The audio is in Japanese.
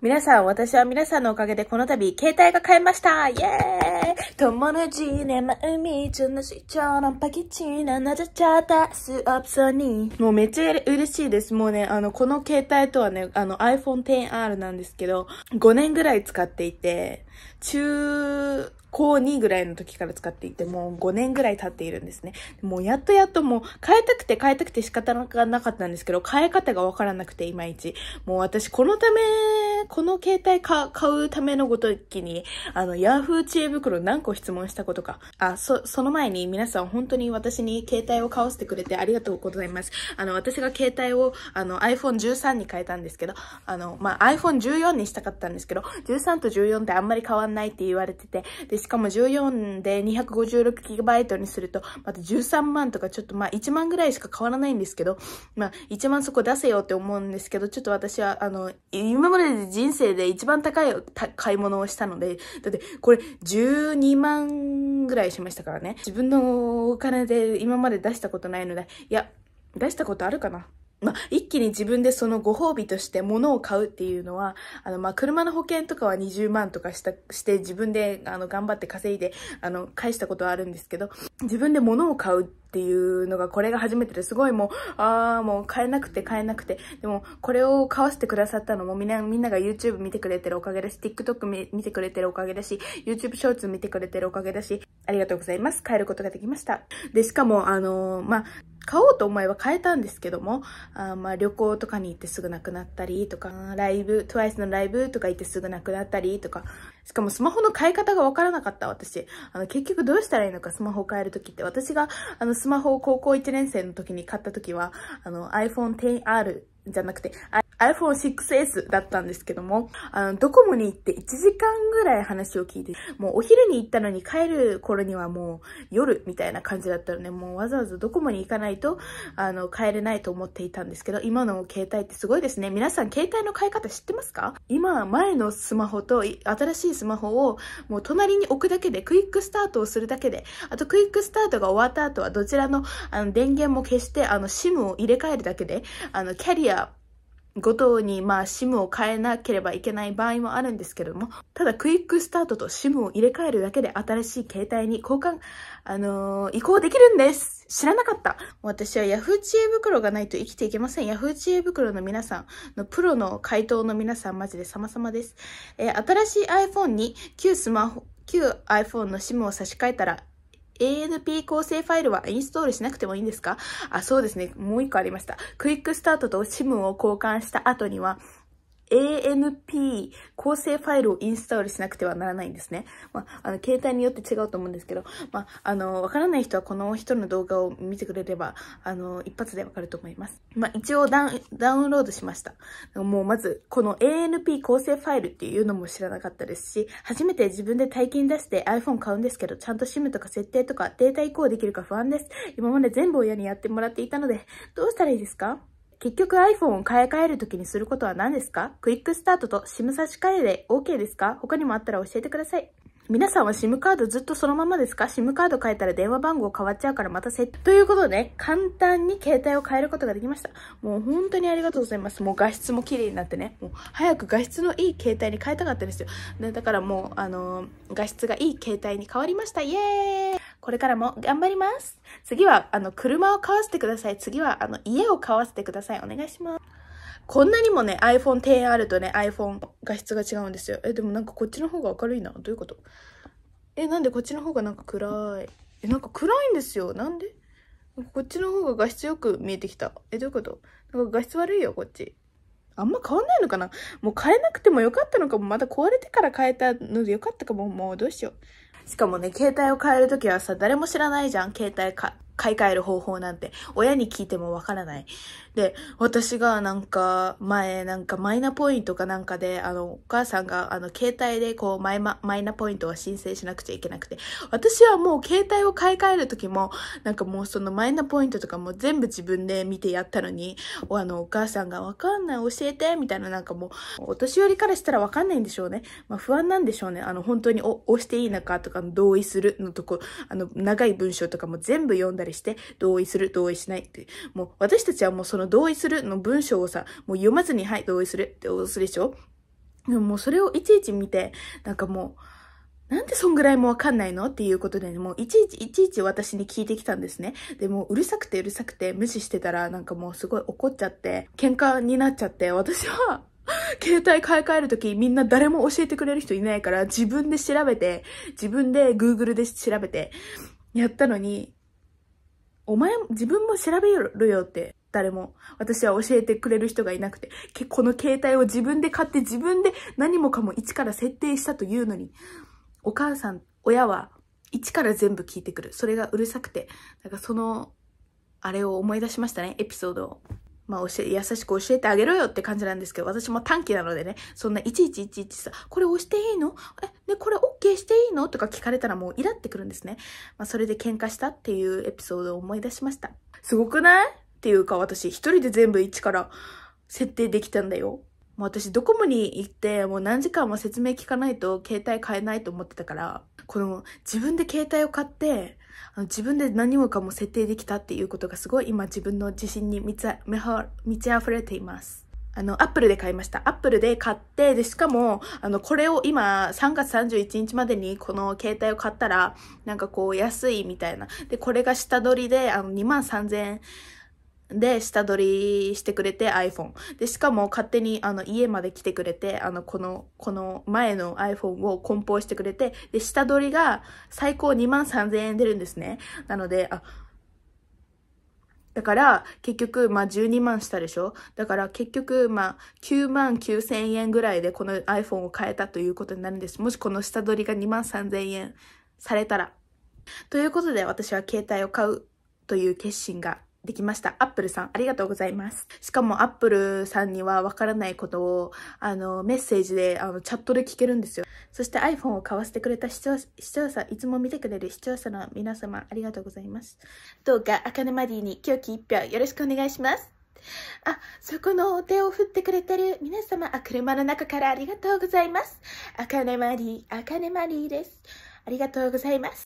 皆さん、私は皆さんのおかげでこの度、携帯が買えましたイェーイ友じね、まうみちゅのしちょのパキチななじゃちゃたすオプソニー。もうめっちゃ嬉しいです。もうね、あの、この携帯とはね、あの iPhone XR なんですけど、5年ぐらい使っていて、中、高2ぐらいの時から使っていて、もう5年ぐらい経っているんですね。もうやっとやっともう変えたくて変えたくて仕方がなかったんですけど、変え方がわからなくていまいち。もう私このためこの携帯か買うためのごときに、あの、ヤフー知恵袋何個質問したことか。あ、そ、その前に皆さん本当に私に携帯を買わせてくれてありがとうございます。あの、私が携帯を、あの、iPhone13 に変えたんですけど、あの、まあ、iPhone14 にしたかったんですけど、13と14ってあんまり変わんないって言われてて、で、しかも14で 256GB にすると、また13万とかちょっと、まあ、1万ぐらいしか変わらないんですけど、まあ、1万そこ出せよって思うんですけど、ちょっと私は、あの、今までで人生で一番高い買い物をしたので、だってこれ12万ぐらいしましたからね。自分のお金で今まで出したことないので、いや、出したことあるかなまあ、一気に自分でそのご褒美として物を買うっていうのは、あの、まあ、車の保険とかは20万とかした、して自分で、あの、頑張って稼いで、あの、返したことはあるんですけど、自分で物を買うっていうのがこれが初めてですごいもう、ああ、もう買えなくて買えなくて。でも、これを買わせてくださったのもみんな、みんなが YouTube 見てくれてるおかげだし、TikTok 見てくれてるおかげだし、YouTube ショーツ見てくれてるおかげだし、ありがとうございます。買えることができました。で、しかも、あのー、まあ、買おうと思えば買えたんですけども、あまあ旅行とかに行ってすぐなくなったりとか、ライブ、TWICE のライブとか行ってすぐなくなったりとか、しかもスマホの買い方がわからなかった、私。あの、結局どうしたらいいのか、スマホを買えるときって。私が、あの、スマホを高校1年生の時に買った時は、あの、iPhone XR じゃなくて、iPhone6S だったんですけども、あの、ドコモに行って1時間ぐらい話を聞いて、もうお昼に行ったのに帰る頃にはもう夜みたいな感じだったので、もうわざわざドコモに行かないと、あの、帰れないと思っていたんですけど、今の携帯ってすごいですね。皆さん携帯の買い方知ってますか今、前のスマホと新しいスマホをもう隣に置くだけで、クイックスタートをするだけで、あとクイックスタートが終わった後はどちらのあの電源も消して、あの、SIM を入れ替えるだけで、あの、キャリアごとにまあ SIM を変えなければいけない場合もあるんですけれども、ただクイックスタートと SIM を入れ替えるだけで新しい携帯に交換、あのー、移行できるんです知らなかった私は Yahoo 知恵袋がないと生きていけません。Yahoo 知恵袋の皆さんのプロの回答の皆さんマジで様々です。えー、新しい iPhone に旧スマホ、旧 iPhone の SIM を差し替えたら ANP 構成ファイルはインストールしなくてもいいんですかあ、そうですね。もう一個ありました。クイックスタートと SIM を交換した後には、AMP 構成ファイルをインストールしなくてはならないんですね。まあ、あの、携帯によって違うと思うんですけど、まあ、あの、わからない人はこの人の動画を見てくれれば、あの、一発でわかると思います。まあ、一応ダウン、ダウンロードしました。もうまず、この ANP 構成ファイルっていうのも知らなかったですし、初めて自分で大金出して iPhone 買うんですけど、ちゃんと SIM とか設定とかデータ移行できるか不安です。今まで全部親にやってもらっていたので、どうしたらいいですか結局 iPhone を買い替えるときにすることは何ですかクイックスタートと SIM 差し替えで OK ですか他にもあったら教えてください。皆さんは SIM カードずっとそのままですか ?SIM カード変えたら電話番号変わっちゃうからまたせ。ということで、ね、簡単に携帯を変えることができました。もう本当にありがとうございます。もう画質も綺麗になってね。もう早く画質のいい携帯に変えたかったんですよ。だからもう、あのー、画質がいい携帯に変わりました。イエーイこれからも頑張ります。次は、あの、車を買わせてください。次は、あの、家を買わせてください。お願いします。こんなにもね、iPhone X あるとね、iPhone 画質が違うんですよ。え、でもなんかこっちの方が明るいな。どういうことえ、なんでこっちの方がなんか暗い。え、なんか暗いんですよ。なんでこっちの方が画質よく見えてきた。え、どういうことなんか画質悪いよ、こっち。あんま変わんないのかなもう変えなくてもよかったのかも。まだ壊れてから変えたのでよかったかも。もうどうしよう。しかもね、携帯を変えるときはさ、誰も知らないじゃん、携帯か、買い替える方法なんて、親に聞いてもわからない。で、私がなんか、前、なんかマイナポイントかなんかで、あの、お母さんが、あの、携帯でこう、マイマ、マイナポイントは申請しなくちゃいけなくて、私はもう携帯を買い替える時も、なんかもうそのマイナポイントとかも全部自分で見てやったのに、あの、お母さんがわかんない、教えて、みたいななんかもう、お年寄りからしたらわかんないんでしょうね。まあ不安なんでしょうね。あの、本当に押していいのかとか、同意するのとこ、あの、長い文章とかも全部読んだりりして、同意する、同意しないってもう私たちはもうその同意するの文章をさ、もう読まずに、はい、同意するって脅すでしょでももうそれをいちいち見て、なんかもう、なんでそんぐらいもわかんないのっていうことで、ね、もういちいちいちいち私に聞いてきたんですね。で、もううるさくてうるさくて無視してたらなんかもうすごい怒っちゃって、喧嘩になっちゃって、私は携帯買い替えるときみんな誰も教えてくれる人いないから自分で調べて、自分で Google で調べて、やったのに、お前、自分も調べるよって、誰も。私は教えてくれる人がいなくて、この携帯を自分で買って自分で何もかも一から設定したというのに、お母さん、親は一から全部聞いてくる。それがうるさくて、なんかその、あれを思い出しましたね、エピソードを。まあ、教え、優しく教えてあげろよって感じなんですけど、私も短期なのでね、そんないちいちいちいちさ、これ押していいのえ、で、これ OK していいのとか聞かれたらもうイラってくるんですね。まあ、それで喧嘩したっていうエピソードを思い出しました。すごくないっていうか、私一人で全部一から設定できたんだよ。もう私ドコモに行ってもう何時間も説明聞かないと携帯買えないと思ってたから、この自分で携帯を買って、あの自分で何もかも設定できたっていうことがすごい今自分の自信に満ち満ち溢れています。あの、アップルで買いました。アップルで買って、で、しかも、あの、これを今、3月31日までにこの携帯を買ったら、なんかこう、安いみたいな。で、これが下取りで、あの、2万3000円。で、下取りしてくれて iPhone。で、しかも勝手にあの家まで来てくれて、あの、この、この前の iPhone を梱包してくれて、で、下取りが最高2万3000円出るんですね。なので、あ、だから、結局、まあ、12万したでしょだから、結局、まあ、9万9千円ぐらいでこの iPhone を変えたということになるんです。もしこの下取りが2万3千円されたら。ということで、私は携帯を買うという決心ができました。アップルさん、ありがとうございます。しかもアップルさんにはわからないことを、あの、メッセージで、あの、チャットで聞けるんですよ。そして iPhone を買わせてくれた視聴視聴者、いつも見てくれる視聴者の皆様、ありがとうございます。どうか、アカネマディに狂気一票よろしくお願いします。あ、そこのお手を振ってくれてる皆様、あ、車の中からありがとうございます。ネマディ、アカネマディです。ありがとうございます。